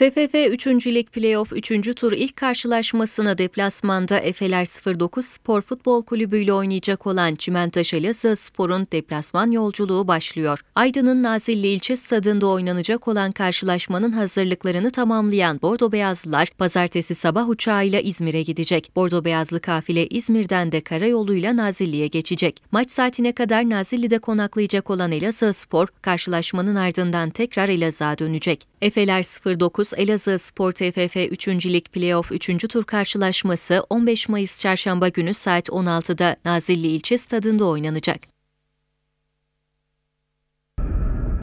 TFF 3. Lig Playoff 3. tur ilk karşılaşmasını deplasmanda Efeler 09 Spor Futbol Kulübü ile oynayacak olan Çimentaş Elazığ Spor'un deplasman yolculuğu başlıyor. Aydın'ın Nazilli ilçe stadında oynanacak olan karşılaşmanın hazırlıklarını tamamlayan Bordo Beyazlılar pazartesi sabah uçağıyla İzmir'e gidecek. Bordo Beyazlı kafile İzmir'den de karayoluyla Nazilli'ye geçecek. Maç saatine kadar Nazilli'de konaklayacak olan Elazığ Spor karşılaşmanın ardından tekrar Elazığ'a dönecek. Efeler 09 Yavuz Elazığ Spor TFF 3. Lig Playoff 3. Tur karşılaşması 15 Mayıs Çarşamba günü saat 16'da Nazilli ilçe stadında oynanacak.